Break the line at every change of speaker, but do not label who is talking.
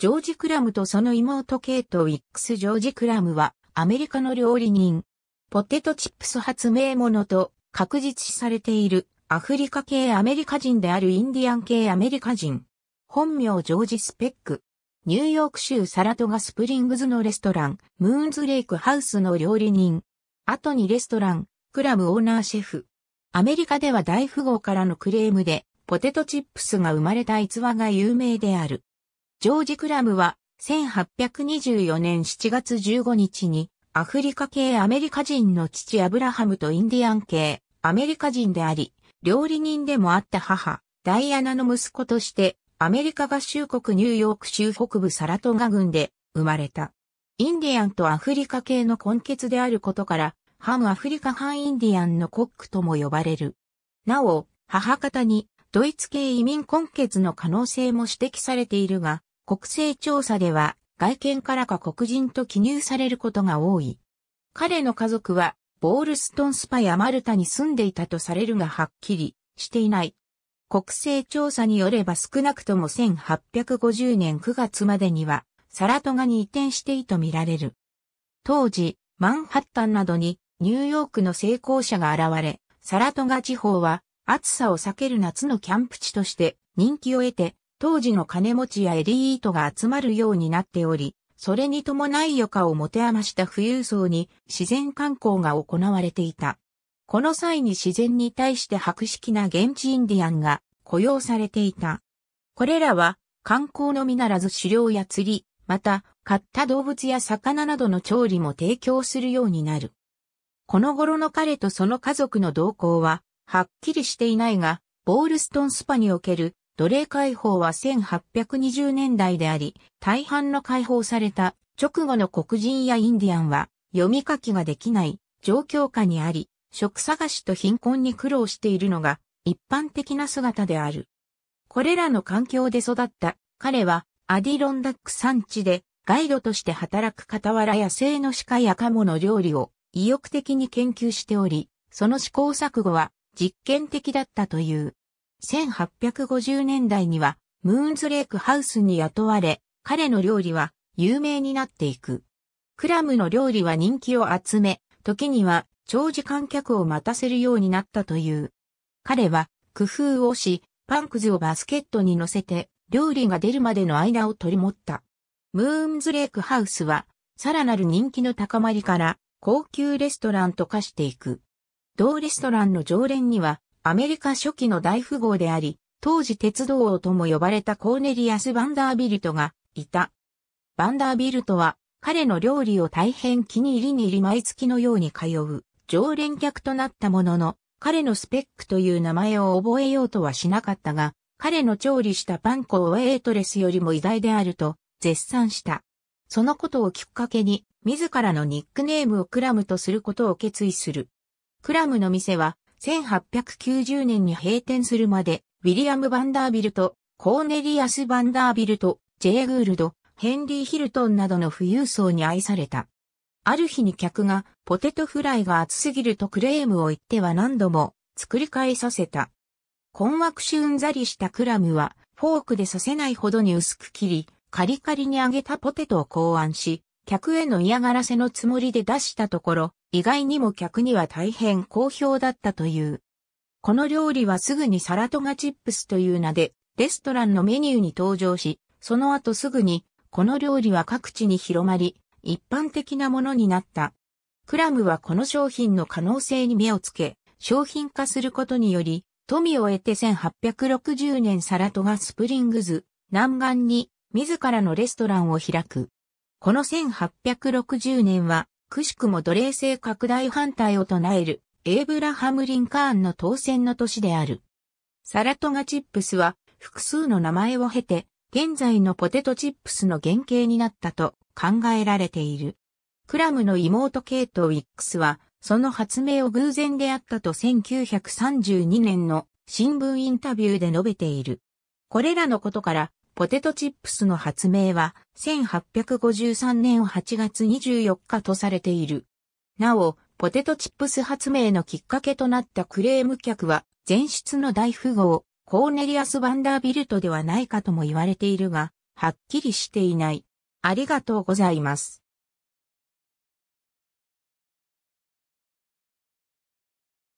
ジョージ・クラムとその妹ケイト・ウィックス・ジョージ・クラムは、アメリカの料理人。ポテトチップス発明者と確実視されているアフリカ系アメリカ人であるインディアン系アメリカ人。本名ジョージ・スペック。ニューヨーク州サラトガスプリングズのレストラン、ムーンズレイクハウスの料理人。後にレストラン、クラムオーナーシェフ。アメリカでは大富豪からのクレームで、ポテトチップスが生まれた逸話が有名である。ジョージ・クラムは1824年7月15日にアフリカ系アメリカ人の父アブラハムとインディアン系アメリカ人であり、料理人でもあった母、ダイアナの息子としてアメリカ合衆国ニューヨーク州北部サラトガ郡で生まれた。インディアンとアフリカ系の根血であることから、ハムアフリカ半インディアンのコックとも呼ばれる。なお、母方にドイツ系移民根血の可能性も指摘されているが、国勢調査では外見からか黒人と記入されることが多い。彼の家族はボールストンスパやマルタに住んでいたとされるがはっきりしていない。国勢調査によれば少なくとも1850年9月までにはサラトガに移転していと見られる。当時、マンハッタンなどにニューヨークの成功者が現れ、サラトガ地方は暑さを避ける夏のキャンプ地として人気を得て当時の金持ちやエリートが集まるようになっており、それに伴い余暇を持て余した富裕層に自然観光が行われていた。この際に自然に対して博識な現地インディアンが雇用されていた。これらは観光のみならず狩猟や釣り、また買った動物や魚などの調理も提供するようになる。この頃の彼とその家族の動向ははっきりしていないが、ボールストンスパにおける奴隷解放は1820年代であり、大半の解放された直後の黒人やインディアンは読み書きができない状況下にあり、食探しと貧困に苦労しているのが一般的な姿である。これらの環境で育った彼はアディロンダック産地でガイドとして働く傍ら野生の鹿やカモの料理を意欲的に研究しており、その試行錯誤は実験的だったという。1850年代には、ムーンズレイクハウスに雇われ、彼の料理は有名になっていく。クラムの料理は人気を集め、時には長時間客を待たせるようになったという。彼は工夫をし、パンくずをバスケットに乗せて、料理が出るまでの間を取り持った。ムーンズレイクハウスは、さらなる人気の高まりから、高級レストランと化していく。同レストランの常連には、アメリカ初期の大富豪であり、当時鉄道王とも呼ばれたコーネリアス・バンダービルトがいた。バンダービルトは彼の料理を大変気に入りに入り毎月のように通う常連客となったものの、彼のスペックという名前を覚えようとはしなかったが、彼の調理したパン粉はエートレスよりも偉大であると絶賛した。そのことをきっかけに、自らのニックネームをクラムとすることを決意する。クラムの店は1890年に閉店するまで、ウィリアム・バンダービルト、コーネリアス・バンダービルト、ジェイ・グールド、ヘンリー・ヒルトンなどの富裕層に愛された。ある日に客がポテトフライが熱すぎるとクレームを言っては何度も作りえさせた。困惑しうんざりしたクラムはフォークで刺せないほどに薄く切り、カリカリに揚げたポテトを考案し、客への嫌がらせのつもりで出したところ、意外にも客には大変好評だったという。この料理はすぐにサラトガチップスという名で、レストランのメニューに登場し、その後すぐに、この料理は各地に広まり、一般的なものになった。クラムはこの商品の可能性に目をつけ、商品化することにより、富を得て1860年サラトガスプリングズ、南岸に自らのレストランを開く。この1860年はくしくも奴隷制拡大反対を唱える、エイブラハム・リンカーンの当選の年である。サラトガチップスは、複数の名前を経て、現在のポテトチップスの原型になったと考えられている。クラムの妹ケイト・ウィックスは、その発明を偶然であったと1932年の新聞インタビューで述べている。これらのことから、ポテトチップスの発明は1853年8月24日とされている。なお、ポテトチップス発明のきっかけとなったクレーム客は前出の大富豪、コーネリアス・バンダービルトではないかとも言われているが、はっきりしていない。ありがとうございます。